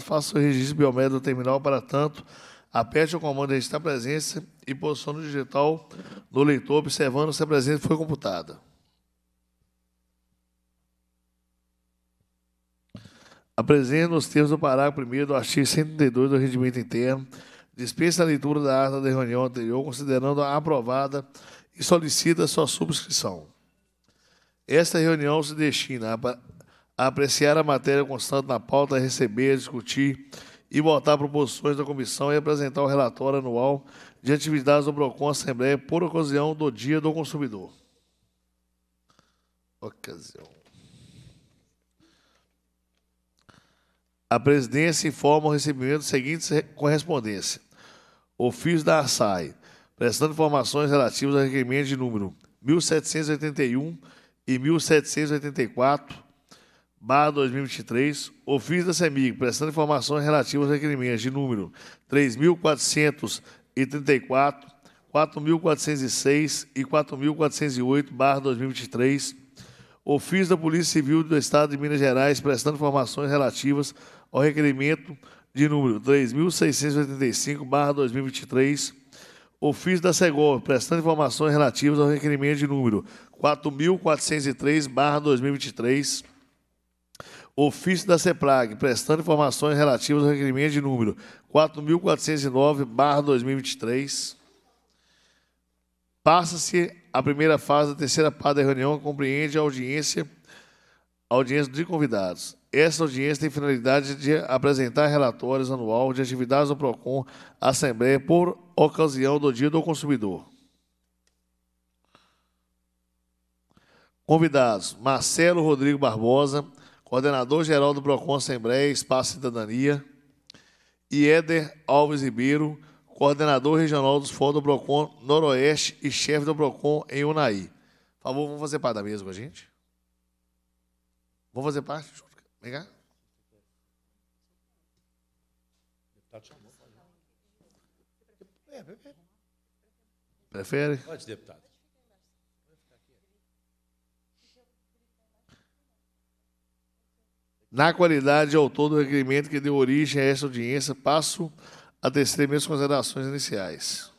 faça o registro biométrico do terminal para tanto. Aperte o comando de registrar presença e posiciona o digital do leitor, observando se a presença foi computada. A presença nos termos do parágrafo 1 do artigo 132 do Regimento Interno dispensa a leitura da ata da reunião anterior, considerando-a aprovada e solicita sua subscrição. Esta reunião se destina a a apreciar a matéria constante na pauta, receber, discutir e votar proposições da comissão e apresentar o relatório anual de atividades do PROCON Assembleia por ocasião do Dia do Consumidor. Ocasião. A presidência informa o recebimento da seguinte correspondência. Ofício da ASAI, prestando informações relativas ao requerimento de número 1781 e 1784 barra 2023, ofício da CEMIG, prestando informações relativas aos requerimentos de número 3.434, 4.406 e 4.408, barra 2023, ofício da Polícia Civil do Estado de Minas Gerais, prestando informações relativas ao requerimento de número 3.685, barra 2023, ofício da CEGOL, prestando informações relativas ao requerimento de número 4.403, barra 2023, Ofício da CEPLAG, prestando informações relativas ao requerimento de número 4.409-2023. Passa-se a primeira fase da terceira parte da reunião, que compreende a audiência, a audiência de convidados. Essa audiência tem finalidade de apresentar relatórios anual de atividades do PROCON à Assembleia por ocasião do Dia do Consumidor. Convidados: Marcelo Rodrigo Barbosa, coordenador-geral do PROCON Assembleia Espaço Cidadania, e Éder Alves Ribeiro, coordenador regional dos Fórum do PROCON Noroeste e chefe do PROCON em Unai. Por favor, vamos fazer parte da mesa com a gente? Vamos fazer parte? Vem cá. Prefere? Pode, deputado. Na qualidade de autor do requerimento que deu origem a esta audiência, passo a tecer minhas considerações iniciais.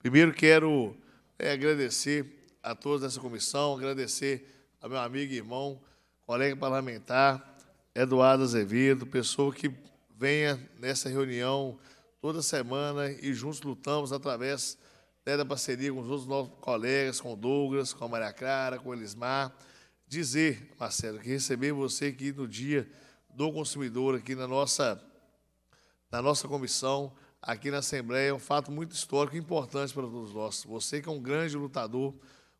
Primeiro, quero é, agradecer a todos dessa comissão, agradecer ao meu amigo e irmão, colega parlamentar, Eduardo Azevedo, pessoa que venha nessa reunião toda semana e juntos lutamos através né, da parceria com os outros nossos colegas, com o Douglas, com a Maria Clara, com o Elismar, dizer, Marcelo, que receber você aqui no dia do consumidor, aqui na nossa, na nossa comissão, aqui na Assembleia, é um fato muito histórico e importante para todos nós. Você que é um grande lutador,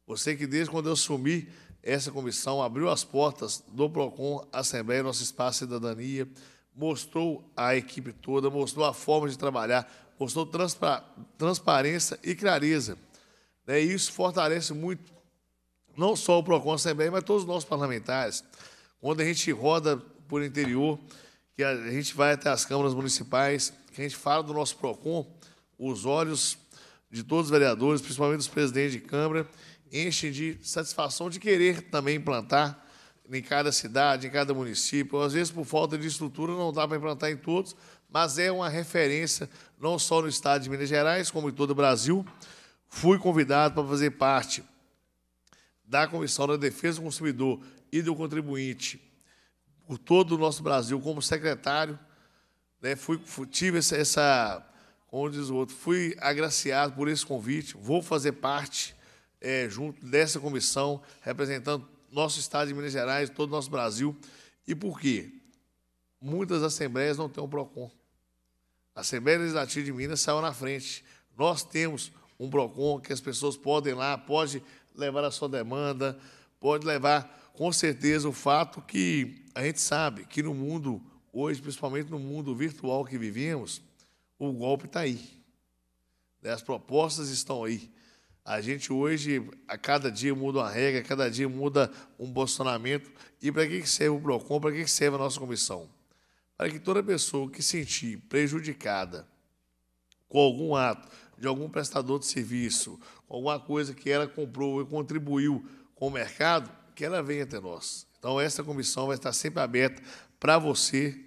você que desde quando eu assumi essa comissão, abriu as portas do PROCON, Assembleia, nosso espaço de cidadania, mostrou a equipe toda, mostrou a forma de trabalhar, mostrou transpa transparência e clareza. Né? E isso fortalece muito não só o PROCON Assembleia, mas todos os nossos parlamentares. Quando a gente roda por interior, que a gente vai até as câmaras municipais, que a gente fala do nosso PROCON, os olhos de todos os vereadores, principalmente dos presidentes de Câmara, enchem de satisfação de querer também implantar em cada cidade, em cada município. Às vezes, por falta de estrutura, não dá para implantar em todos, mas é uma referência não só no estado de Minas Gerais, como em todo o Brasil. Fui convidado para fazer parte da Comissão da Defesa do Consumidor e do Contribuinte por todo o nosso Brasil como secretário. Né, fui, fui, tive essa, essa, como diz o outro, fui agraciado por esse convite, vou fazer parte é, junto dessa comissão, representando nosso Estado de Minas Gerais, todo o nosso Brasil. E por quê? Muitas assembleias não têm um PROCON. A Assembleia Legislativa de Minas saiu na frente. Nós temos um PROCON que as pessoas podem lá, pode levar a sua demanda, pode levar, com certeza, o fato que a gente sabe que no mundo, hoje, principalmente no mundo virtual que vivemos, o golpe está aí. Né? As propostas estão aí. A gente hoje, a cada dia muda uma regra, a cada dia muda um posicionamento. E para que serve o PROCON? Para que serve a nossa comissão? Para que toda pessoa que sentir prejudicada com algum ato de algum prestador de serviço, alguma coisa que ela comprou e contribuiu com o mercado, que ela venha até nós. Então, essa comissão vai estar sempre aberta para você,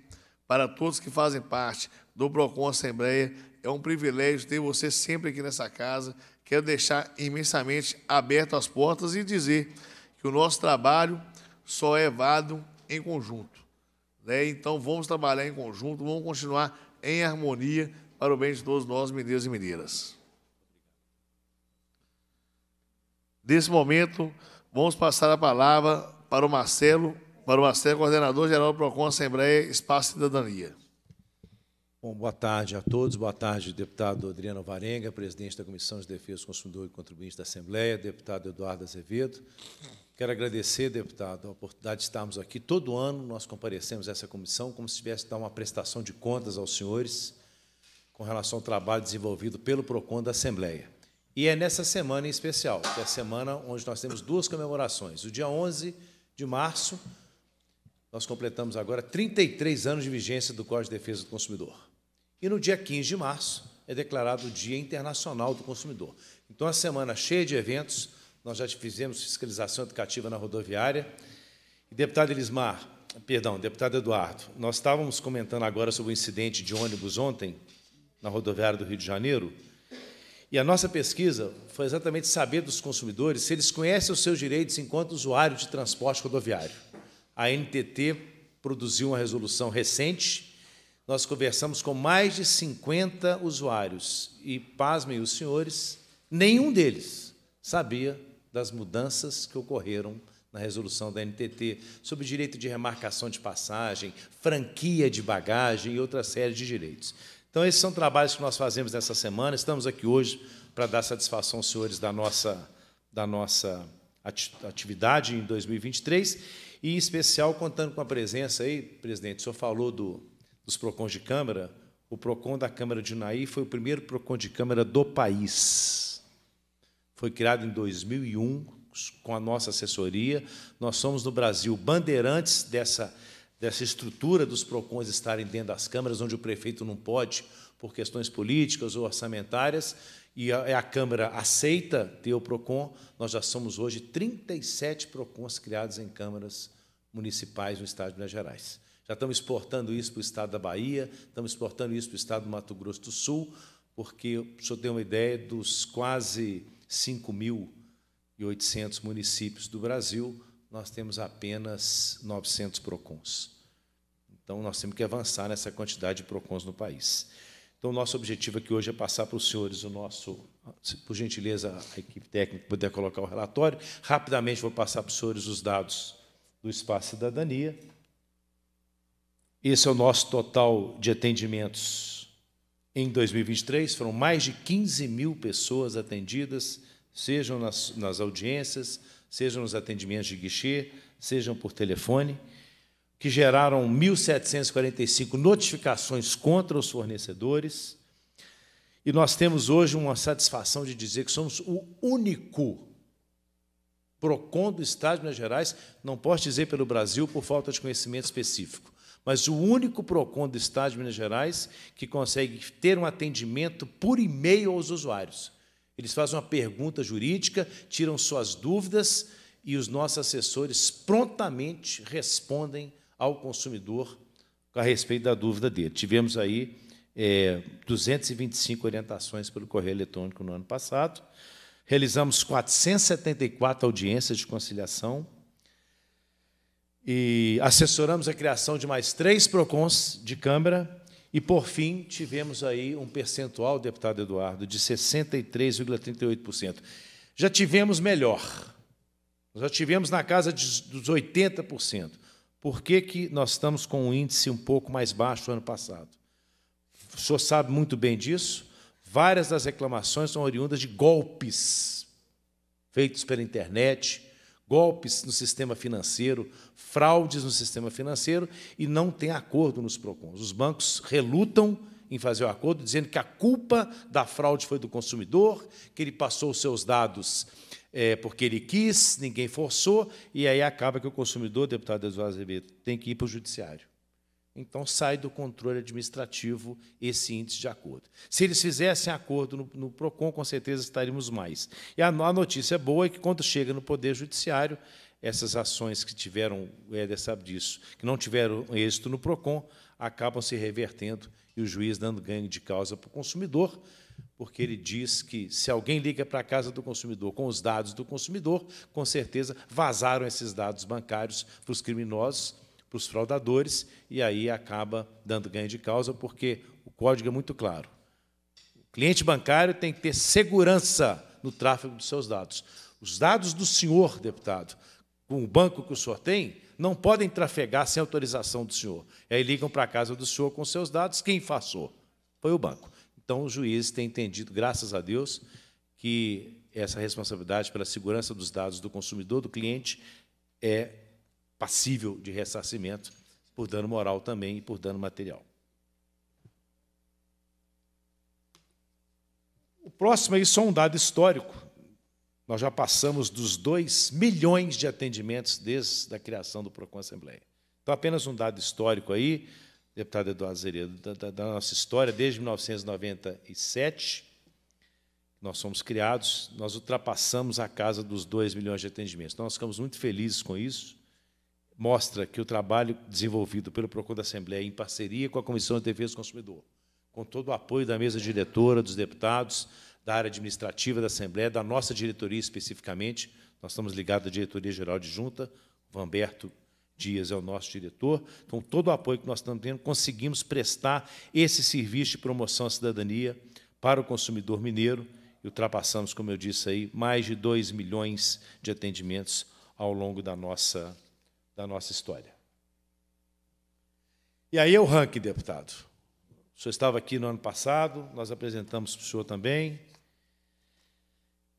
para todos que fazem parte do PROCON Assembleia. É um privilégio ter você sempre aqui nessa casa. Quero deixar imensamente aberto as portas e dizer que o nosso trabalho só é vado em conjunto. Né? Então, vamos trabalhar em conjunto, vamos continuar em harmonia para o bem de todos nós, mineiros e mineiras. Nesse momento, vamos passar a palavra para o Marcelo, para o Marcelo, coordenador-geral do PROCON Assembleia Espaço Cidadania. Bom, boa tarde a todos. Boa tarde, deputado Adriano Varenga, presidente da Comissão de Defesa do Consumidor e Contribuinte da Assembleia, deputado Eduardo Azevedo. Quero agradecer, deputado, a oportunidade de estarmos aqui. Todo ano nós comparecemos a essa comissão como se tivesse dar uma prestação de contas aos senhores com relação ao trabalho desenvolvido pelo PROCON da Assembleia. E é nessa semana em especial, que é a semana onde nós temos duas comemorações. O dia 11 de março, nós completamos agora 33 anos de vigência do Código de Defesa do Consumidor. E no dia 15 de março é declarado o Dia Internacional do Consumidor. Então, a semana cheia de eventos, nós já fizemos fiscalização educativa na rodoviária. E, deputado Elismar, perdão, deputado Eduardo, nós estávamos comentando agora sobre o incidente de ônibus ontem, na rodoviária do Rio de Janeiro. E a nossa pesquisa foi exatamente saber dos consumidores se eles conhecem os seus direitos enquanto usuário de transporte rodoviário. A NTT produziu uma resolução recente. Nós conversamos com mais de 50 usuários e, pasmem os senhores, nenhum deles sabia das mudanças que ocorreram na resolução da NTT sobre direito de remarcação de passagem, franquia de bagagem e outra série de direitos. Então, esses são trabalhos que nós fazemos nessa semana. Estamos aqui hoje para dar satisfação aos senhores da nossa, da nossa atividade em 2023 e, em especial, contando com a presença aí, presidente, o senhor falou do, dos PROCONs de Câmara. O PROCON da Câmara de Unai foi o primeiro PROCON de Câmara do país. Foi criado em 2001 com a nossa assessoria. Nós somos, no Brasil, bandeirantes dessa dessa estrutura dos PROCONs estarem dentro das câmaras, onde o prefeito não pode, por questões políticas ou orçamentárias, e a, a Câmara aceita ter o PROCON, nós já somos hoje 37 PROCONs criados em câmaras municipais no Estado de Minas Gerais. Já estamos exportando isso para o Estado da Bahia, estamos exportando isso para o Estado do Mato Grosso do Sul, porque, para o uma ideia, dos quase 5.800 municípios do Brasil, nós temos apenas 900 PROCONs. Então, nós temos que avançar nessa quantidade de PROCONs no país. Então, nosso objetivo aqui hoje é passar para os senhores o nosso. Se, por gentileza, a equipe técnica puder colocar o relatório. Rapidamente, vou passar para os senhores os dados do Espaço Cidadania. Esse é o nosso total de atendimentos em 2023. Foram mais de 15 mil pessoas atendidas, sejam nas, nas audiências, sejam nos atendimentos de guichê, sejam por telefone, que geraram 1.745 notificações contra os fornecedores. E nós temos hoje uma satisfação de dizer que somos o único PROCON do Estado de Minas Gerais, não posso dizer pelo Brasil por falta de conhecimento específico, mas o único PROCON do Estado de Minas Gerais que consegue ter um atendimento por e-mail aos usuários. Eles fazem uma pergunta jurídica, tiram suas dúvidas e os nossos assessores prontamente respondem ao consumidor a respeito da dúvida dele. Tivemos aí é, 225 orientações pelo correio eletrônico no ano passado, realizamos 474 audiências de conciliação e assessoramos a criação de mais três PROCONs de Câmara e, por fim, tivemos aí um percentual, deputado Eduardo, de 63,38%. Já tivemos melhor. Já tivemos na casa dos 80%. Por que, que nós estamos com um índice um pouco mais baixo ano passado? O senhor sabe muito bem disso. Várias das reclamações são oriundas de golpes feitos pela internet, golpes no sistema financeiro, fraudes no sistema financeiro e não tem acordo nos PROCONs. Os bancos relutam em fazer o acordo, dizendo que a culpa da fraude foi do consumidor, que ele passou os seus dados é, porque ele quis, ninguém forçou, e aí acaba que o consumidor, deputado Eduardo Azevedo, tem que ir para o judiciário então sai do controle administrativo esse índice de acordo. Se eles fizessem acordo no, no PROCON, com certeza estaríamos mais. E a, a, notícia boa é que, quando chega no Poder Judiciário, essas ações que tiveram, o é, Éder sabe disso, que não tiveram êxito no PROCON, acabam se revertendo e o juiz dando ganho de causa para o consumidor, porque ele diz que se alguém liga para a casa do consumidor com os dados do consumidor, com certeza vazaram esses dados bancários para os criminosos para os fraudadores, e aí acaba dando ganho de causa, porque o código é muito claro. O cliente bancário tem que ter segurança no tráfego dos seus dados. Os dados do senhor, deputado, com o banco que o senhor tem, não podem trafegar sem autorização do senhor. E aí ligam para a casa do senhor com seus dados, quem passou? Foi o banco. Então, o juiz tem entendido, graças a Deus, que essa responsabilidade pela segurança dos dados do consumidor, do cliente, é passível de ressarcimento por dano moral também e por dano material. O próximo aí só um dado histórico. Nós já passamos dos 2 milhões de atendimentos desde a criação do Procon Assembleia. Então, apenas um dado histórico aí, deputado Eduardo Zeredo, da, da, da nossa história, desde 1997, nós somos criados, nós ultrapassamos a casa dos 2 milhões de atendimentos. Então, nós ficamos muito felizes com isso mostra que o trabalho desenvolvido pelo Procon da Assembleia em parceria com a Comissão de Defesa do Consumidor, com todo o apoio da mesa diretora, dos deputados, da área administrativa da Assembleia, da nossa diretoria especificamente, nós estamos ligados à Diretoria Geral de Junta, o Vamberto Dias é o nosso diretor. Então, todo o apoio que nós estamos tendo, conseguimos prestar esse serviço de promoção à cidadania para o consumidor mineiro e ultrapassamos, como eu disse aí, mais de 2 milhões de atendimentos ao longo da nossa da nossa história. E aí é o ranking, deputado. O senhor estava aqui no ano passado, nós apresentamos para o senhor também.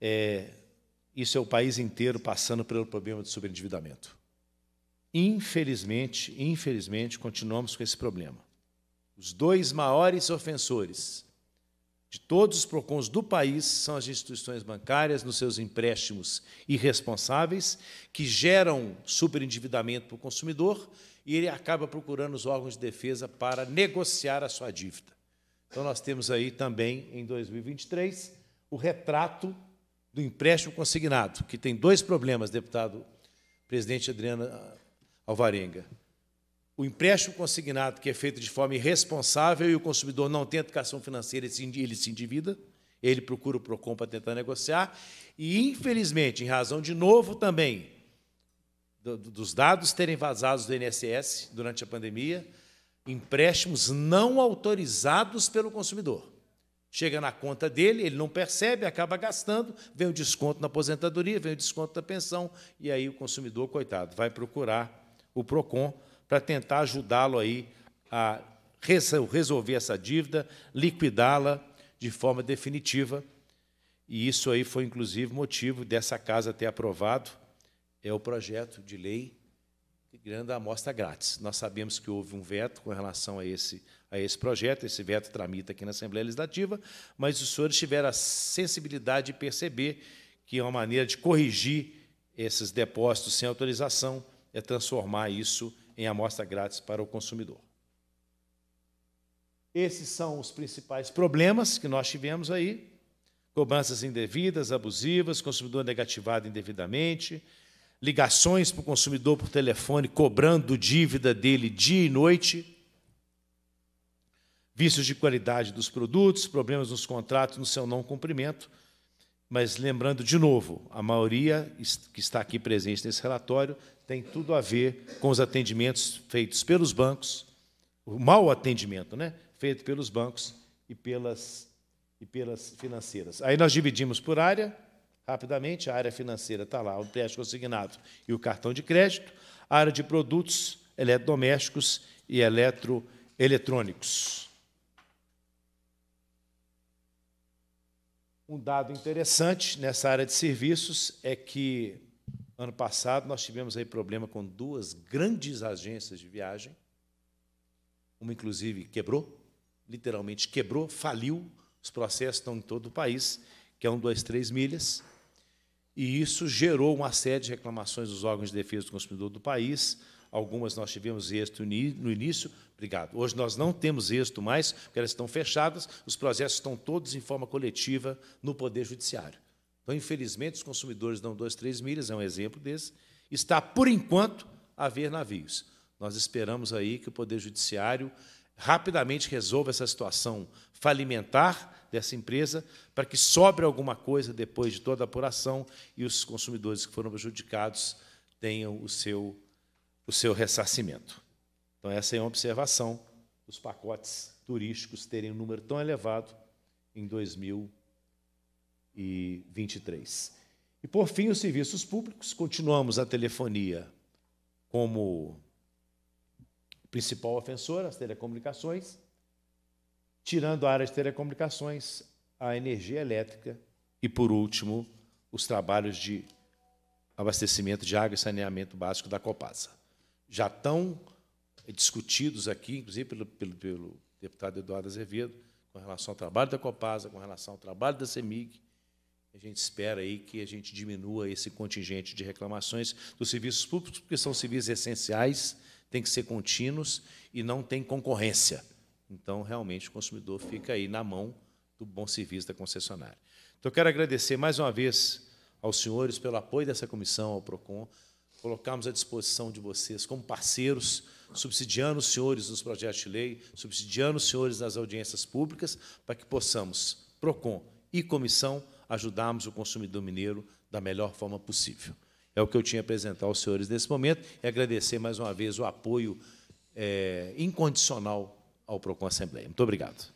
É, isso é o país inteiro passando pelo problema de sobreendividamento. Infelizmente, infelizmente, continuamos com esse problema. Os dois maiores ofensores de todos os PROCONs do país são as instituições bancárias, nos seus empréstimos irresponsáveis, que geram superendividamento para o consumidor e ele acaba procurando os órgãos de defesa para negociar a sua dívida. Então, nós temos aí também, em 2023, o retrato do empréstimo consignado, que tem dois problemas, deputado presidente Adriana Alvarenga o empréstimo consignado que é feito de forma irresponsável e o consumidor não tem educação financeira, ele se endivida, ele procura o PROCON para tentar negociar, e, infelizmente, em razão de novo também dos dados terem vazados do INSS durante a pandemia, empréstimos não autorizados pelo consumidor. Chega na conta dele, ele não percebe, acaba gastando, vem o desconto na aposentadoria, vem o desconto da pensão, e aí o consumidor, coitado, vai procurar o PROCON para tentar ajudá-lo aí a resolver essa dívida, liquidá-la de forma definitiva. E isso aí foi, inclusive, motivo dessa casa ter aprovado é o projeto de lei criando a amostra grátis. Nós sabemos que houve um veto com relação a esse, a esse projeto, esse veto tramita aqui na Assembleia Legislativa, mas os senhores tiveram a sensibilidade de perceber que uma maneira de corrigir esses depósitos sem autorização é transformar isso em amostra grátis para o consumidor. Esses são os principais problemas que nós tivemos aí: cobranças indevidas, abusivas, consumidor negativado indevidamente, ligações para o consumidor por telefone cobrando dívida dele dia e noite, vícios de qualidade dos produtos, problemas nos contratos no seu não cumprimento. Mas lembrando de novo, a maioria que está aqui presente nesse relatório tem tudo a ver com os atendimentos feitos pelos bancos, o mau atendimento, né? Feito pelos bancos e pelas, e pelas financeiras. Aí nós dividimos por área, rapidamente, a área financeira está lá, o crédito consignado e o cartão de crédito, a área de produtos eletrodomésticos e eletroeletrônicos. Um dado interessante nessa área de serviços é que, ano passado, nós tivemos aí problema com duas grandes agências de viagem. Uma, inclusive, quebrou, literalmente quebrou, faliu. Os processos estão em todo o país, que é um, dois, três milhas. E isso gerou uma série de reclamações dos órgãos de defesa do consumidor do país. Algumas nós tivemos êxito no início, Obrigado. Hoje nós não temos êxito mais, porque elas estão fechadas, os processos estão todos em forma coletiva no Poder Judiciário. Então, infelizmente, os consumidores dão dois, três milhas, é um exemplo desse. Está, por enquanto, a ver navios. Nós esperamos aí que o Poder Judiciário rapidamente resolva essa situação falimentar dessa empresa, para que sobre alguma coisa depois de toda a apuração e os consumidores que foram prejudicados tenham o seu, o seu ressarcimento. Então, essa é uma observação dos pacotes turísticos terem um número tão elevado em 2023. E, por fim, os serviços públicos. Continuamos a telefonia como principal ofensora, as telecomunicações. Tirando a área de telecomunicações, a energia elétrica e, por último, os trabalhos de abastecimento de água e saneamento básico da Copasa. Já estão discutidos aqui, inclusive pelo, pelo, pelo deputado Eduardo Azevedo, com relação ao trabalho da Copasa, com relação ao trabalho da CEMIG. A gente espera aí que a gente diminua esse contingente de reclamações dos serviços públicos, porque são serviços essenciais, têm que ser contínuos e não tem concorrência. Então, realmente, o consumidor fica aí na mão do bom serviço da concessionária. Então, eu quero agradecer mais uma vez aos senhores pelo apoio dessa comissão, ao PROCON, colocarmos à disposição de vocês como parceiros subsidiando os senhores nos projetos de lei, subsidiando os senhores nas audiências públicas, para que possamos, PROCON e comissão, ajudarmos o consumidor mineiro da melhor forma possível. É o que eu tinha a apresentar aos senhores nesse momento e agradecer mais uma vez o apoio é, incondicional ao PROCON Assembleia. Muito obrigado.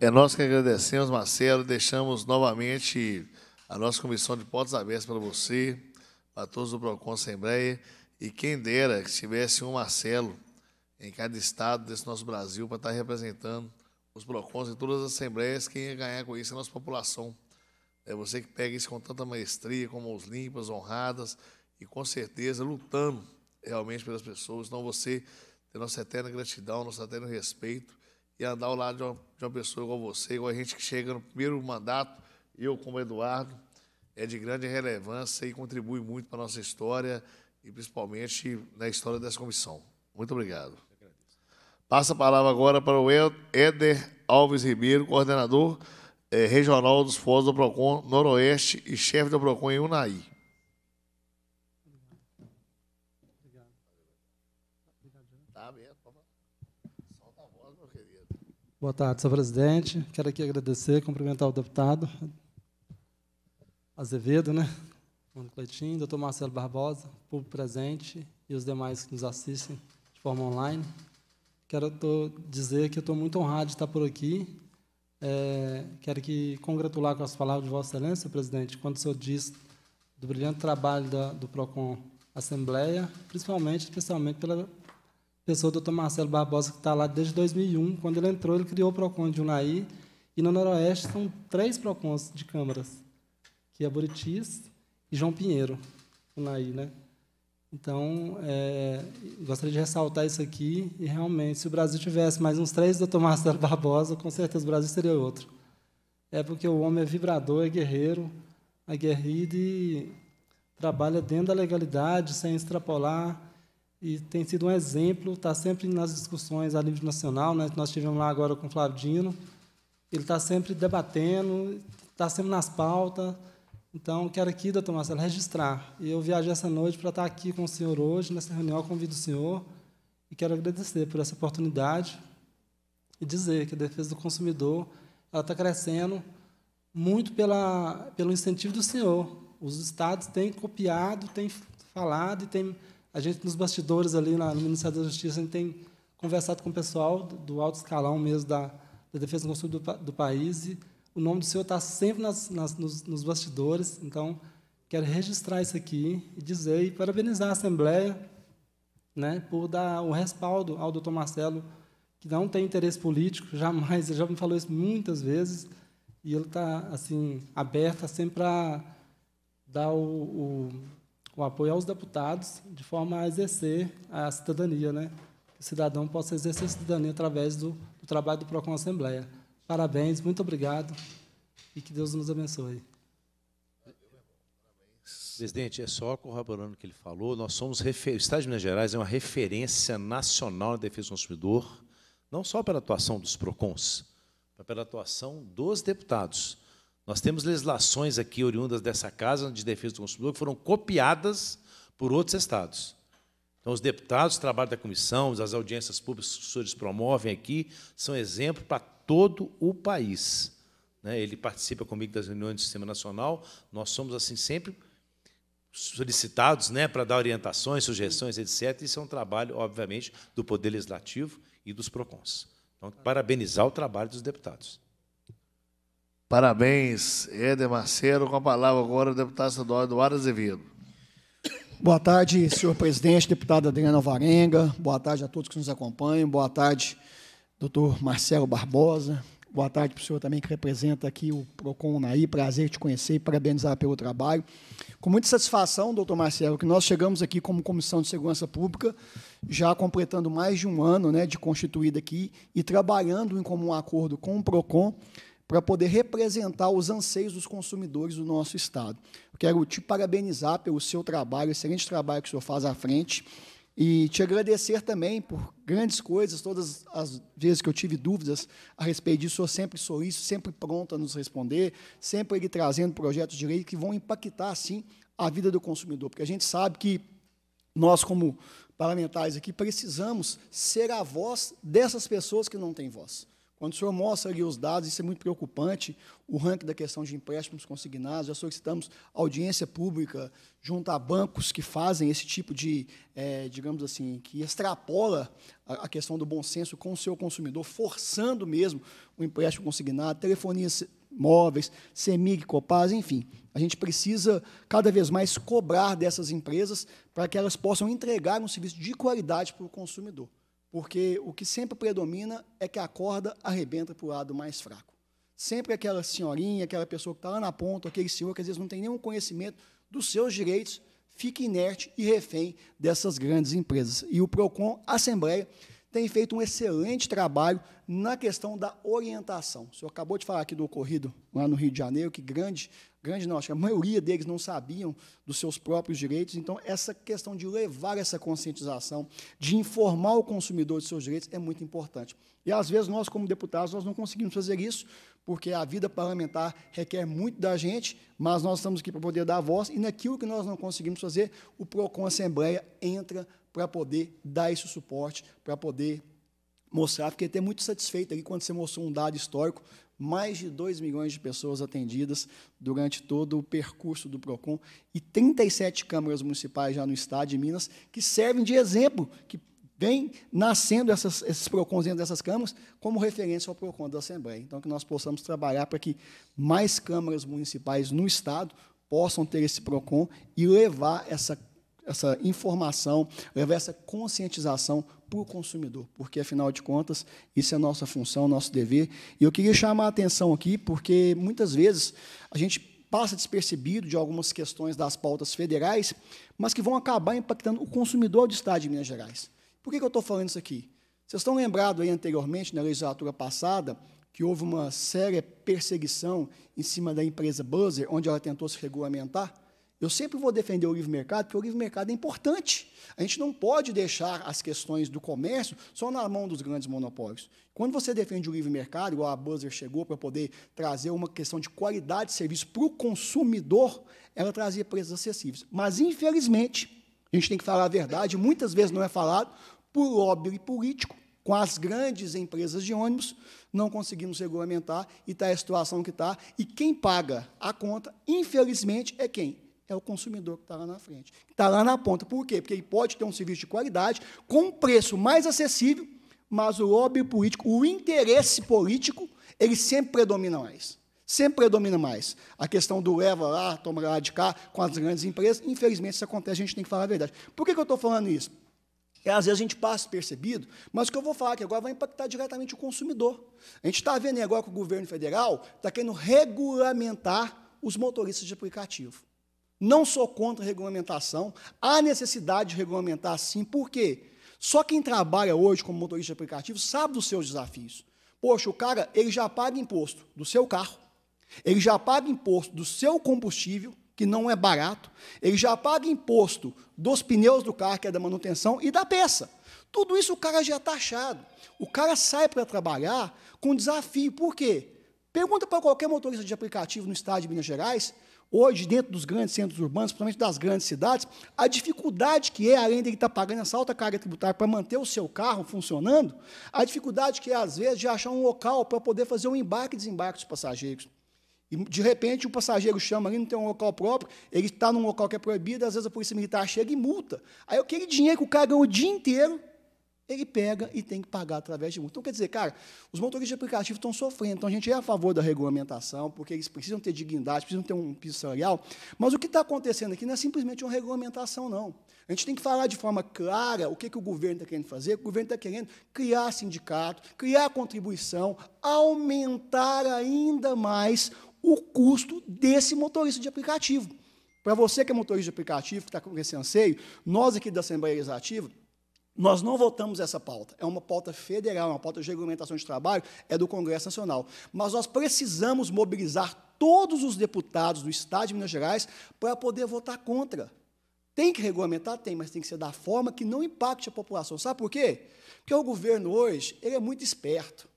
É nós que agradecemos, Marcelo, deixamos novamente a nossa comissão de portas abertas para você, para todos do PROCON Assembleia, e quem dera que tivesse um Marcelo em cada estado desse nosso Brasil para estar representando os PROCONs em todas as assembleias. Quem ia ganhar com isso é a nossa população. É você que pega isso com tanta maestria, com mãos limpas, honradas e com certeza lutando realmente pelas pessoas. Então você tem nossa eterna gratidão, nosso eterno respeito e andar ao lado de uma, de uma pessoa igual você, igual a gente que chega no primeiro mandato, eu como Eduardo, é de grande relevância e contribui muito para a nossa história e principalmente na história dessa comissão. Muito obrigado. Passa a palavra agora para o Éder Alves Ribeiro, coordenador eh, regional dos fóruns do PROCON Noroeste e chefe do PROCON em Unai. Tá Boa tarde, senhor presidente. Quero aqui agradecer, cumprimentar o deputado Azevedo, né? Mano Cleitinho, doutor Marcelo Barbosa, público presente e os demais que nos assistem de forma online. Quero dizer que eu estou muito honrado de estar por aqui. É, quero que congratular com as palavras de Vossa Excelência, presidente, quando o senhor diz do brilhante trabalho da, do PROCON Assembleia, principalmente, especialmente pela pessoa do Dr. Marcelo Barbosa, que está lá desde 2001. Quando ele entrou, ele criou o PROCON de Unaí, e no Noroeste são três PROCONs de câmaras, que é Buritis e João Pinheiro, Unaí, né? Então, é, gostaria de ressaltar isso aqui. E realmente, se o Brasil tivesse mais uns três doutor Marcelo Barbosa, com certeza o Brasil seria outro. É porque o homem é vibrador, é guerreiro, aguerrido é e trabalha dentro da legalidade, sem extrapolar. E tem sido um exemplo, está sempre nas discussões a nível nacional. Né? Nós tivemos lá agora com o Flávio Dino. Ele está sempre debatendo, está sempre nas pautas então, quero aqui, doutor Marcelo, registrar. Eu viajei essa noite para estar tá aqui com o senhor hoje, nessa reunião, convido o senhor e quero agradecer por essa oportunidade e dizer que a defesa do consumidor ela está crescendo muito pela, pelo incentivo do senhor. Os estados têm copiado, têm falado e tem a gente nos bastidores ali na, no Ministério da Justiça a gente tem conversado com o pessoal do, do alto escalão mesmo da, da defesa do consumidor do, do país e o nome do Senhor está sempre nas, nas, nos, nos bastidores, então quero registrar isso aqui e dizer e parabenizar a Assembleia né, por dar o respaldo ao doutor Marcelo, que não tem interesse político, jamais, ele já me falou isso muitas vezes, e ele está assim, aberto sempre a dar o, o, o, apoio aos deputados, de forma a exercer a cidadania, né? que o cidadão possa exercer a cidadania através do, do trabalho do PROCON Assembleia. Parabéns, muito obrigado e que Deus nos abençoe. Presidente, é só corroborando o que ele falou, nós somos refer... o Estado de Minas Gerais é uma referência nacional na defesa do consumidor, não só pela atuação dos PROCONs, mas pela atuação dos deputados. Nós temos legislações aqui oriundas dessa casa de defesa do consumidor que foram copiadas por outros estados. Então, os deputados, o trabalho da comissão, as audiências públicas que os senhores promovem aqui, são exemplo para todo o país. Né? Ele participa comigo das reuniões do Sistema Nacional. Nós somos assim sempre solicitados né, para dar orientações, sugestões, etc. Isso é um trabalho, obviamente, do Poder Legislativo e dos PROCONs. Então, parabenizar o trabalho dos deputados. Parabéns, Éder Marcelo. Com a palavra agora o deputado estadual Eduardo Azevedo. Boa tarde, senhor presidente, deputada Adriana Varenga. Boa tarde a todos que nos acompanham. Boa tarde doutor Marcelo Barbosa. Boa tarde para o senhor também, que representa aqui o PROCON Unaí. Prazer te conhecer e parabenizar pelo trabalho. Com muita satisfação, doutor Marcelo, que nós chegamos aqui como Comissão de Segurança Pública, já completando mais de um ano né, de constituída aqui e trabalhando em comum acordo com o PROCON para poder representar os anseios dos consumidores do nosso Estado. quero te parabenizar pelo seu trabalho, excelente trabalho que o senhor faz à frente e te agradecer também por grandes coisas, todas as vezes que eu tive dúvidas a respeito disso, eu sempre sou isso, sempre pronto a nos responder, sempre ele trazendo projetos de lei que vão impactar, sim, a vida do consumidor. Porque a gente sabe que nós, como parlamentares aqui, precisamos ser a voz dessas pessoas que não têm voz. Quando o senhor mostra ali os dados, isso é muito preocupante, o ranking da questão de empréstimos consignados, já solicitamos audiência pública junto a bancos que fazem esse tipo de, é, digamos assim, que extrapola a, a, questão do bom senso com o seu consumidor, forçando mesmo o empréstimo consignado, telefonias móveis, CEMIG, Copaz, enfim. A gente precisa cada vez mais cobrar dessas empresas para que elas possam entregar um serviço de qualidade para o consumidor. Porque o que sempre predomina é que a corda arrebenta para o lado mais fraco. Sempre aquela senhorinha, aquela pessoa que está lá na ponta, aquele senhor que às vezes não tem nenhum conhecimento dos seus direitos, fica inerte e refém dessas grandes empresas. E o PROCON, a Assembleia, tem feito um excelente trabalho na questão da orientação. O senhor acabou de falar aqui do ocorrido lá no Rio de Janeiro, que grande, grande não, acho que a maioria deles não sabiam dos seus próprios direitos. Então, essa questão de levar essa conscientização, de informar o consumidor dos seus direitos, é muito importante. E, às vezes, nós, como deputados, nós não conseguimos fazer isso porque a vida parlamentar requer muito da gente, mas nós estamos aqui para poder dar voz, e naquilo que nós não conseguimos fazer, o PROCON Assembleia entra para poder dar esse suporte, para poder mostrar. Fiquei até muito satisfeito aqui quando você mostrou um dado histórico, mais de 2 milhões de pessoas atendidas durante todo o percurso do PROCON e 37 câmaras municipais já no estado de Minas que servem de exemplo, que Vem nascendo essas, esses PROCONs dentro dessas câmaras como referência ao PROCON da Assembleia. Então, que nós possamos trabalhar para que mais câmaras municipais no Estado possam ter esse PROCON e levar essa, essa informação, levar essa conscientização para o consumidor, porque, afinal de contas, isso é nossa função, nosso dever. E eu queria chamar a atenção aqui, porque, muitas vezes, a gente passa despercebido de algumas questões das pautas federais, mas que vão acabar impactando o consumidor do Estado de Minas Gerais. Por que, que eu estou falando isso aqui? Vocês estão lembrados aí anteriormente, na legislatura passada, que houve uma séria perseguição em cima da empresa Buzzer, onde ela tentou se regulamentar? Eu sempre vou defender o livre mercado, porque o livre mercado é importante. A gente não pode deixar as questões do comércio só na mão dos grandes monopólios. Quando você defende o livre mercado, igual a Buzzer chegou para poder trazer uma questão de qualidade de serviço para o consumidor, ela trazia preços acessíveis. Mas, infelizmente, a gente tem que falar a verdade, muitas vezes não é falado, por lobby político, com as grandes empresas de ônibus, não conseguimos regulamentar e está a situação que está. E quem paga a conta, infelizmente, é quem? É o consumidor que está lá na frente, que está lá na ponta. Por quê? Porque ele pode ter um serviço de qualidade, com um preço mais acessível, mas o lobby político, o interesse político, ele sempre predomina mais. Sempre predomina mais a questão do leva lá, toma lá de cá, com as grandes empresas. Infelizmente, isso acontece, a gente tem que falar a verdade. Por que, que eu estou falando isso? É, às vezes a gente passa percebido, mas o que eu vou falar aqui agora vai impactar diretamente o consumidor. A gente está vendo agora que o governo federal está querendo regulamentar os motoristas de aplicativo. Não sou contra a regulamentação, há necessidade de regulamentar sim, por quê? Só quem trabalha hoje como motorista de aplicativo sabe dos seus desafios. Poxa, o cara ele já paga imposto do seu carro, ele já paga imposto do seu combustível, que não é barato, ele já paga imposto dos pneus do carro, que é da manutenção, e da peça. Tudo isso o cara já está taxado. O cara sai para trabalhar com desafio. Por quê? Pergunta para qualquer motorista de aplicativo no estado de Minas Gerais, hoje, dentro dos grandes centros urbanos, principalmente das grandes cidades, a dificuldade que é, além de ele estar tá pagando essa alta carga tributária para manter o seu carro funcionando, a dificuldade que é, às vezes, de achar um local para poder fazer um embarque e desembarque dos passageiros. E, de repente, o passageiro chama ali, não tem um local próprio, ele está num local que é proibido, às vezes a polícia militar chega e multa. Aí aquele dinheiro que o cara ganhou o dia inteiro, ele pega e tem que pagar através de multa. Então, quer dizer, cara, os motoristas de aplicativo estão sofrendo. Então, a gente é a favor da regulamentação, porque eles precisam ter dignidade, precisam ter um piso salarial. Mas o que está acontecendo aqui não é simplesmente uma regulamentação, não. A gente tem que falar de forma clara o que, que o governo está querendo fazer. O governo está querendo criar sindicato, criar contribuição, aumentar ainda mais o custo desse motorista de aplicativo. Para você que é motorista de aplicativo, que está com esse anseio, nós aqui da Assembleia Legislativa, nós não votamos essa pauta. É uma pauta federal, é uma pauta de regulamentação de trabalho, é do Congresso Nacional. Mas nós precisamos mobilizar todos os deputados do Estado de Minas Gerais para poder votar contra. Tem que regulamentar? Tem, mas tem que ser da forma que não impacte a população. Sabe por quê? Porque o governo hoje ele é muito esperto.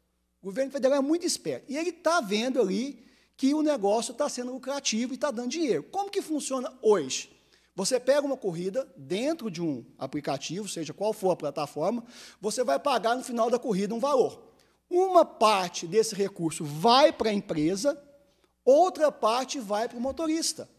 O governo federal é muito esperto. E ele está vendo ali que o negócio está sendo lucrativo e está dando dinheiro. Como que funciona hoje? Você pega uma corrida dentro de um aplicativo, seja qual for a plataforma, você vai pagar no final da corrida um valor. Uma parte desse recurso vai para a empresa, outra parte vai para o motorista.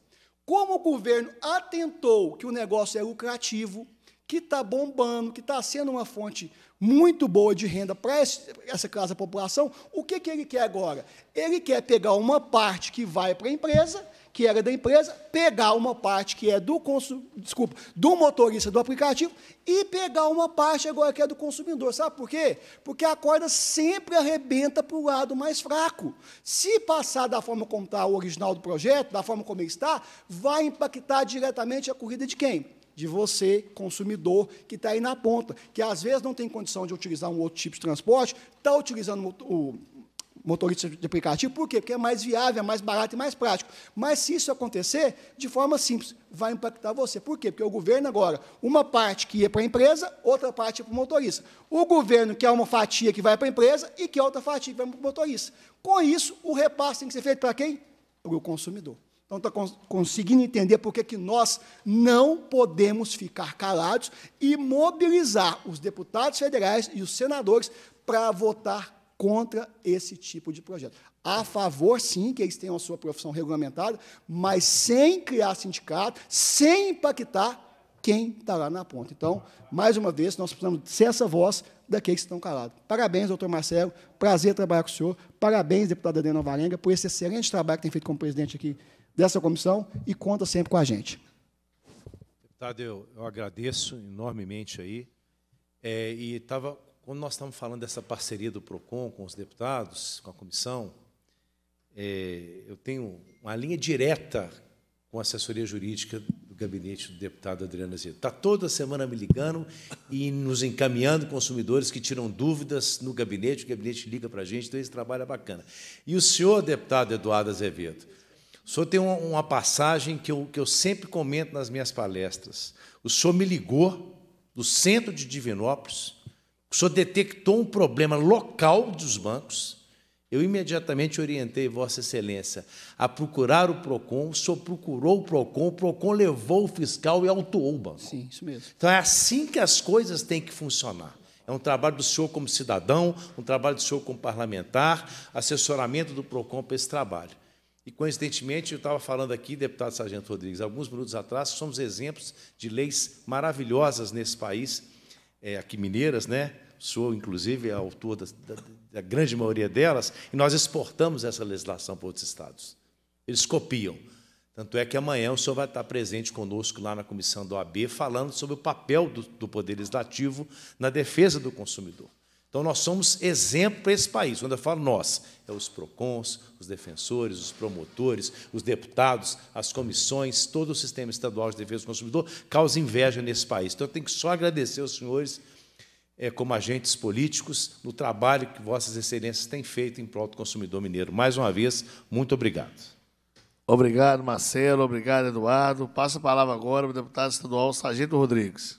Como o governo atentou que o negócio é lucrativo, que está bombando, que está sendo uma fonte muito boa de renda para essa classe da população, o que, que ele quer agora? Ele quer pegar uma parte que vai para a empresa, que era da empresa, pegar uma parte que é do consu... desculpa, do motorista do aplicativo e pegar uma parte agora que é do consumidor. Sabe por quê? Porque a corda sempre arrebenta para o lado mais fraco. Se passar da forma como está o original do projeto, da forma como ele está, vai impactar diretamente a corrida de quem? de você, consumidor, que está aí na ponta, que às vezes não tem condição de utilizar um outro tipo de transporte, está utilizando o motorista de aplicativo, por quê? Porque é mais viável, é mais barato e mais prático. Mas se isso acontecer, de forma simples, vai impactar você. Por quê? Porque o governo agora, uma parte que ia para a empresa, outra parte ia para o motorista. O governo quer uma fatia que vai para a empresa e quer outra fatia que vai para o motorista. Com isso, o repasse tem que ser feito para quem? Para o consumidor. Então, está conseguindo entender por que nós não podemos ficar calados e mobilizar os deputados federais e os senadores para votar contra esse tipo de projeto. A favor, sim, que eles tenham a sua profissão regulamentada, mas sem criar sindicato, sem impactar quem está lá na ponta. Então, mais uma vez, nós precisamos ser essa voz daqueles que estão calados. Parabéns, doutor Marcelo, prazer trabalhar com o senhor. Parabéns, deputada Adriana Varenga, por esse excelente trabalho que tem feito como presidente aqui dessa comissão e conta sempre com a gente. Deputado, eu, eu agradeço enormemente aí. É, e estava, quando nós estávamos falando dessa parceria do PROCON com os deputados, com a comissão, é, eu tenho uma linha direta com a assessoria jurídica do gabinete do deputado Adriano Azevedo. Está toda semana me ligando e nos encaminhando consumidores que tiram dúvidas no gabinete, o gabinete liga para a gente, então esse trabalho é bacana. E o senhor, deputado Eduardo Azevedo, o senhor tem uma passagem que eu, que eu sempre comento nas minhas palestras. O senhor me ligou do centro de Divinópolis, o senhor detectou um problema local dos bancos. Eu imediatamente orientei Vossa Excelência a procurar o PROCON, o senhor procurou o PROCON, o PROCON levou o fiscal e autuou o banco. Sim, isso mesmo. Então é assim que as coisas têm que funcionar. É um trabalho do senhor como cidadão, um trabalho do senhor como parlamentar, assessoramento do PROCON para esse trabalho. E, coincidentemente, eu estava falando aqui, deputado Sargento Rodrigues, alguns minutos atrás, somos exemplos de leis maravilhosas nesse país, é, aqui Mineiras, né? O senhor, inclusive, é autor da, da, da grande maioria delas, e nós exportamos essa legislação para outros estados. Eles copiam. Tanto é que amanhã o senhor vai estar presente conosco lá na comissão da OAB, falando sobre o papel do, do Poder Legislativo na defesa do consumidor. Então, nós somos exemplo para esse país. Quando eu falo nós, é os PROCONs, os defensores, os promotores, os deputados, as comissões, todo o sistema estadual de defesa do consumidor causa inveja nesse país. Então, eu tenho que só agradecer aos senhores, eh, como agentes políticos, no trabalho que Vossas Excelências têm feito em prol do consumidor mineiro. Mais uma vez, muito obrigado. Obrigado, Marcelo. Obrigado, Eduardo. Passa a palavra agora ao deputado estadual Sargento Rodrigues.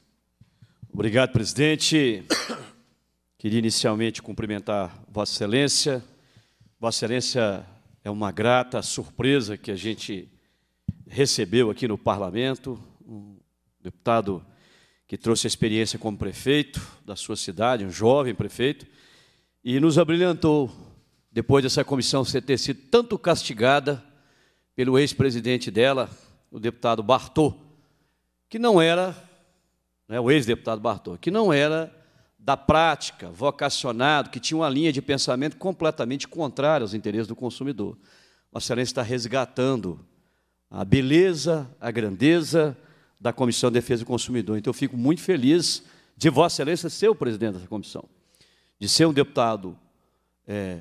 Obrigado, presidente. Queria inicialmente cumprimentar Vossa Excelência. Vossa Excelência é uma grata surpresa que a gente recebeu aqui no Parlamento, um deputado que trouxe a experiência como prefeito da sua cidade, um jovem prefeito, e nos abrilhantou depois dessa comissão ter sido tanto castigada pelo ex-presidente dela, o deputado Bartô, que não era, né, o ex-deputado Bartô, que não era da prática, vocacionado, que tinha uma linha de pensamento completamente contrária aos interesses do consumidor. Vossa Excelência está resgatando a beleza, a grandeza da Comissão de Defesa do Consumidor. Então, eu fico muito feliz de Vossa Excelência ser o presidente dessa comissão, de ser um deputado é,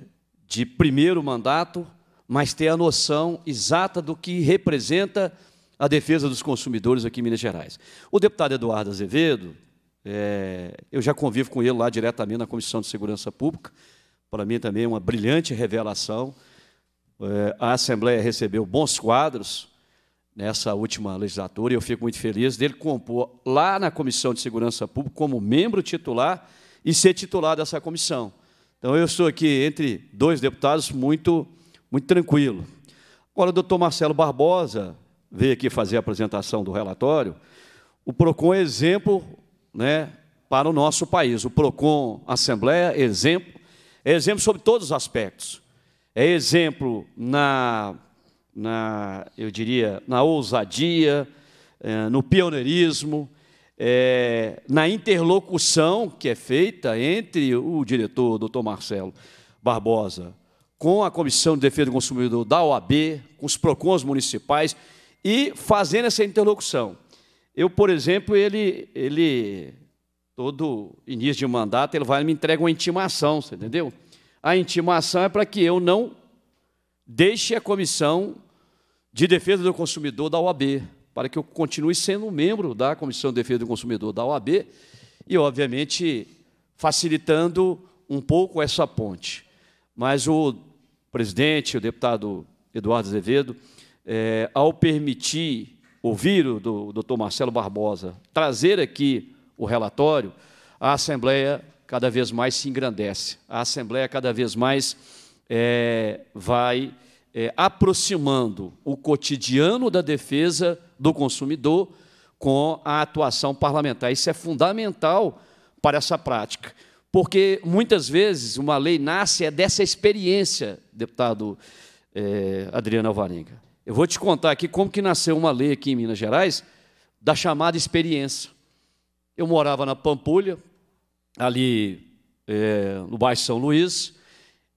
de primeiro mandato, mas ter a noção exata do que representa a defesa dos consumidores aqui em Minas Gerais. O deputado Eduardo Azevedo, é, eu já convivo com ele lá diretamente na Comissão de Segurança Pública. Para mim também é uma brilhante revelação. É, a Assembleia recebeu bons quadros nessa última legislatura e eu fico muito feliz dele compor lá na Comissão de Segurança Pública como membro titular e ser titular dessa comissão. Então eu estou aqui entre dois deputados muito, muito tranquilo. Agora o doutor Marcelo Barbosa veio aqui fazer a apresentação do relatório. O PROCON é exemplo né, para o nosso país. O PROCON Assembleia, exemplo, é exemplo sobre todos os aspectos. É exemplo na, na eu diria, na ousadia, é, no pioneirismo, é, na interlocução que é feita entre o diretor, doutor Marcelo Barbosa, com a Comissão de Defesa do Consumidor da OAB, com os PROCONs municipais, e fazendo essa interlocução. Eu, por exemplo, ele, ele todo início de mandato, ele vai e me entrega uma intimação, você entendeu? A intimação é para que eu não deixe a Comissão de Defesa do Consumidor da OAB, para que eu continue sendo membro da Comissão de Defesa do Consumidor da OAB e, obviamente, facilitando um pouco essa ponte. Mas o presidente, o deputado Eduardo Azevedo, é, ao permitir ouviram o doutor Marcelo Barbosa trazer aqui o relatório, a Assembleia cada vez mais se engrandece, a Assembleia cada vez mais é, vai é, aproximando o cotidiano da defesa do consumidor com a atuação parlamentar. Isso é fundamental para essa prática, porque muitas vezes uma lei nasce é dessa experiência, deputado é, Adriano Alvarenga. Eu vou te contar aqui como que nasceu uma lei aqui em Minas Gerais da chamada experiência. Eu morava na Pampulha, ali é, no bairro São Luís,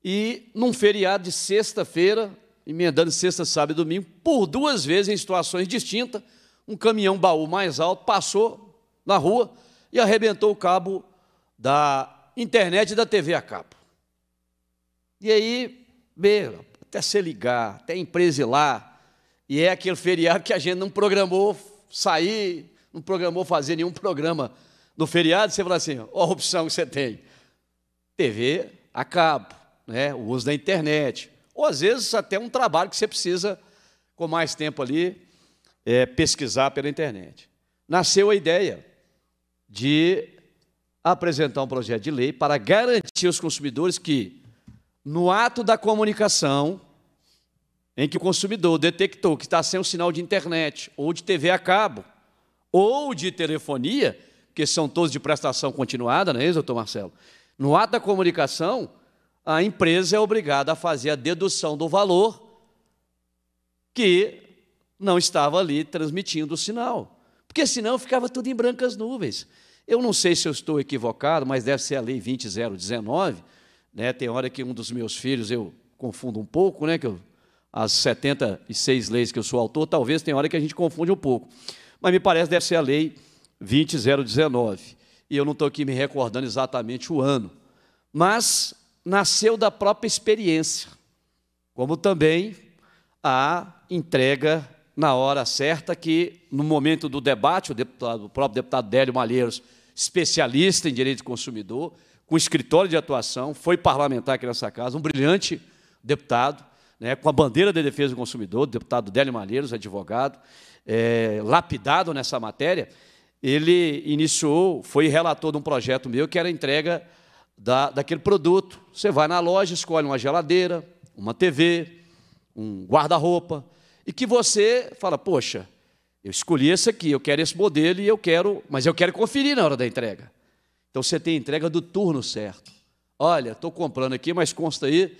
e num feriado de sexta-feira, emendando sexta, sábado e domingo, por duas vezes em situações distintas, um caminhão baú mais alto passou na rua e arrebentou o cabo da internet e da TV a cabo. E aí, bem, até se ligar, até a empresa ir lá, e é aquele feriado que a gente não programou sair, não programou fazer nenhum programa no feriado. Você fala assim: ó, a opção que você tem: TV a cabo, né? o uso da internet. Ou às vezes até um trabalho que você precisa, com mais tempo ali, é, pesquisar pela internet. Nasceu a ideia de apresentar um projeto de lei para garantir aos consumidores que, no ato da comunicação, em que o consumidor detectou que está sem o sinal de internet, ou de TV a cabo, ou de telefonia, que são todos de prestação continuada, não é isso, doutor Marcelo? No ato da comunicação, a empresa é obrigada a fazer a dedução do valor que não estava ali transmitindo o sinal. Porque senão ficava tudo em brancas nuvens. Eu não sei se eu estou equivocado, mas deve ser a lei 20019, né? Tem hora que um dos meus filhos eu confundo um pouco, né, que eu as 76 leis que eu sou autor, talvez tenha hora que a gente confunde um pouco. Mas me parece deve ser a lei 20019. E eu não estou aqui me recordando exatamente o ano. Mas nasceu da própria experiência, como também a entrega na hora certa, que no momento do debate, o, deputado, o próprio deputado Délio Malheiros, especialista em direito do consumidor, com escritório de atuação, foi parlamentar aqui nessa casa, um brilhante deputado, né, com a bandeira da de defesa do consumidor, o deputado Délio Malheiros, advogado, é, lapidado nessa matéria, ele iniciou, foi relator de um projeto meu que era a entrega da, daquele produto. Você vai na loja, escolhe uma geladeira, uma TV, um guarda-roupa, e que você fala, poxa, eu escolhi esse aqui, eu quero esse modelo e eu quero, mas eu quero conferir na hora da entrega. Então você tem entrega do turno certo. Olha, estou comprando aqui, mas consta aí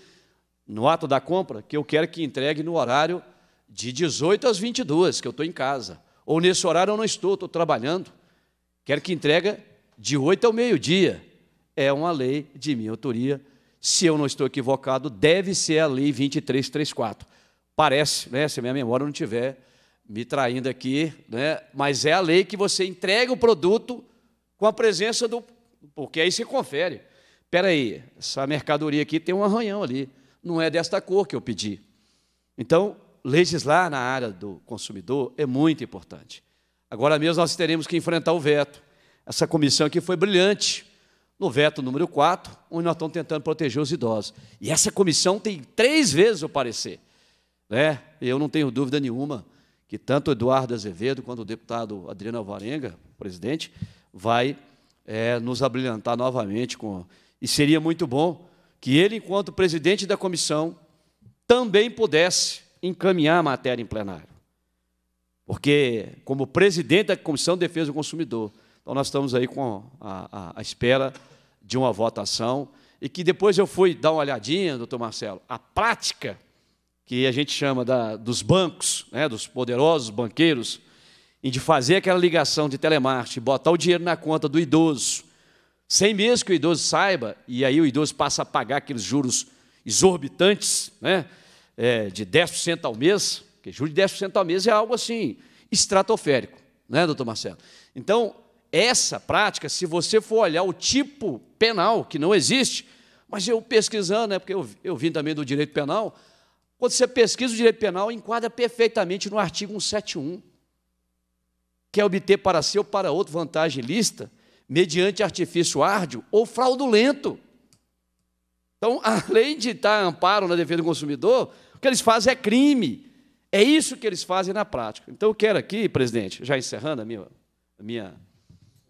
no ato da compra que eu quero que entregue no horário de 18 às 22, que eu estou em casa. Ou nesse horário eu não estou, estou trabalhando. Quero que entregue de 8 ao meio-dia. É uma lei de minha autoria. Se eu não estou equivocado, deve ser a lei 2334. Parece, né, se a minha memória não tiver me traindo aqui, né, mas é a lei que você entrega o produto com a presença do. Porque aí se confere. Espera aí, essa mercadoria aqui tem um arranhão ali não é desta cor que eu pedi. Então, legislar na área do consumidor é muito importante. Agora mesmo nós teremos que enfrentar o veto. Essa comissão aqui foi brilhante no veto número 4, onde nós estamos tentando proteger os idosos. E essa comissão tem três vezes o parecer. Né? Eu não tenho dúvida nenhuma que tanto o Eduardo Azevedo quanto o deputado Adriano Alvarenga, presidente, vai é, nos abrilhantar novamente. com. E seria muito bom que ele, enquanto presidente da comissão, também pudesse encaminhar a matéria em plenário. Porque, como presidente da Comissão de Defesa do Consumidor, então nós estamos aí com a, a, a espera de uma votação e que depois eu fui dar uma olhadinha, doutor Marcelo, a prática que a gente chama da, dos bancos, né, dos poderosos banqueiros, em de fazer aquela ligação de telemarketing, botar o dinheiro na conta do idoso, sem mesmo que o idoso saiba, e aí o idoso passa a pagar aqueles juros exorbitantes, né? É, de 10% ao mês, porque juro de 10% ao mês é algo assim, estratosférico, né, doutor Marcelo? Então, essa prática, se você for olhar o tipo penal, que não existe, mas eu pesquisando, né, porque eu, eu vim também do direito penal, quando você pesquisa o direito penal, enquadra perfeitamente no artigo 171, que é obter para si ou para outro vantagem ilícita, mediante artifício árduo ou fraudulento. Então, além de estar amparo na defesa do consumidor, o que eles fazem é crime. É isso que eles fazem na prática. Então, eu quero aqui, presidente, já encerrando a minha, a minha,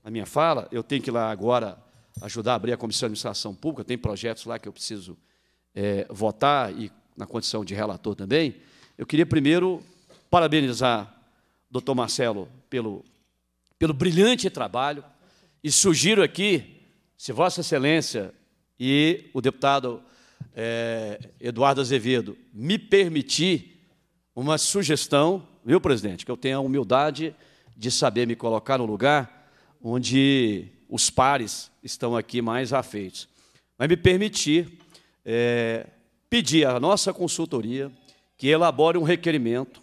a minha fala, eu tenho que ir lá agora ajudar a abrir a Comissão de Administração Pública, tem projetos lá que eu preciso é, votar e na condição de relator também. Eu queria primeiro parabenizar o doutor Marcelo pelo, pelo brilhante trabalho, e sugiro aqui, se Vossa Excelência e o deputado é, Eduardo Azevedo me permitir uma sugestão, viu, presidente, que eu tenha a humildade de saber me colocar no lugar onde os pares estão aqui mais afeitos. Mas me permitir é, pedir à nossa consultoria que elabore um requerimento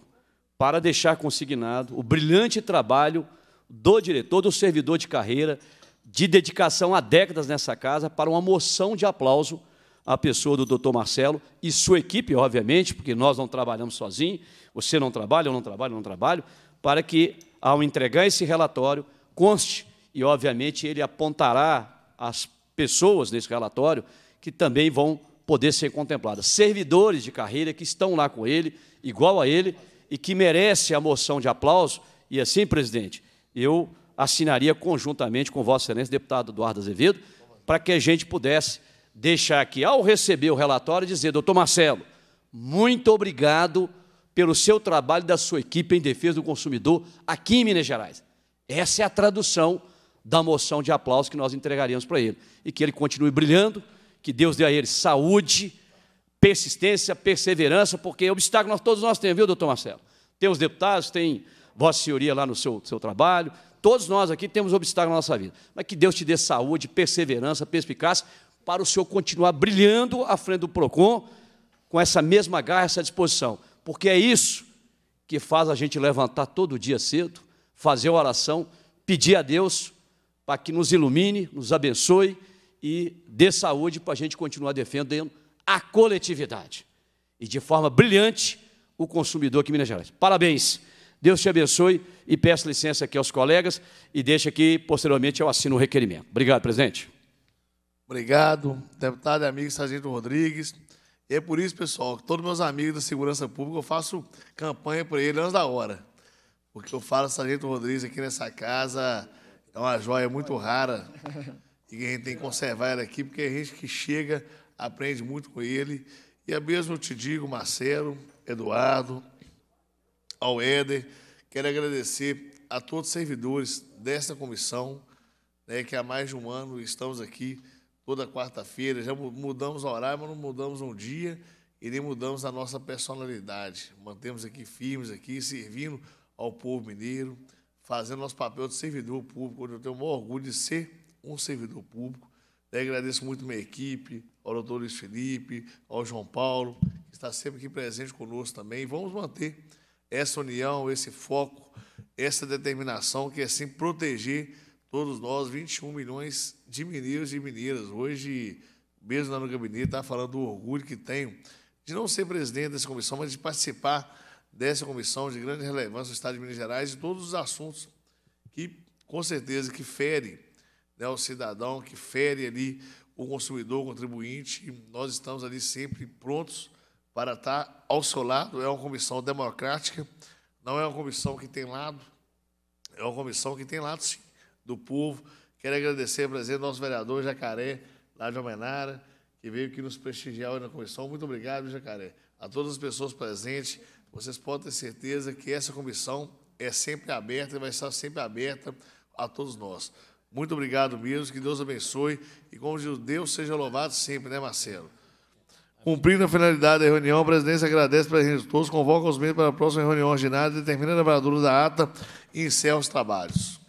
para deixar consignado o brilhante trabalho do diretor, do servidor de carreira, de dedicação há décadas nessa casa, para uma moção de aplauso à pessoa do doutor Marcelo e sua equipe, obviamente, porque nós não trabalhamos sozinhos, você não trabalha, eu não trabalho, eu não trabalho, para que, ao entregar esse relatório, conste, e obviamente ele apontará as pessoas nesse relatório que também vão poder ser contempladas. Servidores de carreira que estão lá com ele, igual a ele, e que merece a moção de aplauso. E assim, presidente, eu assinaria conjuntamente com Vossa Excelência, deputado Eduardo Azevedo, para que a gente pudesse deixar aqui, ao receber o relatório, dizer, doutor Marcelo, muito obrigado pelo seu trabalho da sua equipe em defesa do consumidor aqui em Minas Gerais. Essa é a tradução da moção de aplauso que nós entregaríamos para ele. E que ele continue brilhando, que Deus dê a ele saúde, persistência, perseverança, porque é obstáculo nós, todos nós temos, viu, doutor Marcelo? Tem os deputados, tem Vossa Senhoria lá no seu, seu trabalho. Todos nós aqui temos obstáculos na nossa vida. Mas que Deus te dê saúde, perseverança, perspicácia, para o Senhor continuar brilhando à frente do PROCON com essa mesma garra, essa disposição. Porque é isso que faz a gente levantar todo dia cedo, fazer a oração, pedir a Deus para que nos ilumine, nos abençoe e dê saúde para a gente continuar defendendo a coletividade e de forma brilhante o consumidor aqui em Minas Gerais. Parabéns! Deus te abençoe e peço licença aqui aos colegas e deixa aqui posteriormente eu assino o requerimento. Obrigado, presidente. Obrigado, deputado e amigo Sargento Rodrigues. E é por isso, pessoal, que todos meus amigos da segurança pública, eu faço campanha por ele antes da hora. Porque eu falo Sargento Rodrigues aqui nessa casa, é uma joia muito rara. E a gente tem que conservar ela aqui, porque a gente que chega aprende muito com ele. E é mesmo eu te digo, Marcelo, Eduardo, ao Éder. Quero agradecer a todos os servidores desta comissão, né, que há mais de um ano estamos aqui toda quarta-feira. Já mudamos o horário, mas não mudamos um dia e nem mudamos a nossa personalidade. Mantemos aqui firmes, aqui, servindo ao povo mineiro, fazendo nosso papel de servidor público, onde eu tenho o maior orgulho de ser um servidor público. Né. agradeço muito minha equipe, ao doutor Luiz Felipe, ao João Paulo, que está sempre aqui presente conosco também. Vamos manter essa união, esse foco, essa determinação que é sim proteger todos nós, 21 milhões de mineiros e mineiras. Hoje, mesmo lá no gabinete, estava tá falando do orgulho que tenho de não ser presidente dessa comissão, mas de participar dessa comissão de grande relevância no Estado de Minas Gerais e todos os assuntos que, com certeza, que fere né, o cidadão, que fere ali o consumidor, o contribuinte. E nós estamos ali sempre prontos para estar ao seu lado. É uma comissão democrática, não é uma comissão que tem lado, é uma comissão que tem lado, sim, do povo. Quero agradecer, prazer nosso vereador Jacaré, lá de Almenara, que veio aqui nos prestigiar na comissão. Muito obrigado, Jacaré. A todas as pessoas presentes, vocês podem ter certeza que essa comissão é sempre aberta e vai estar sempre aberta a todos nós. Muito obrigado mesmo, que Deus abençoe e como Deus seja louvado sempre, né, Marcelo? Cumprindo a finalidade da reunião, a presidência agradece presentes todos, convoca os membros para a próxima reunião ordinária, determina a lavradura da ata e encerra os trabalhos.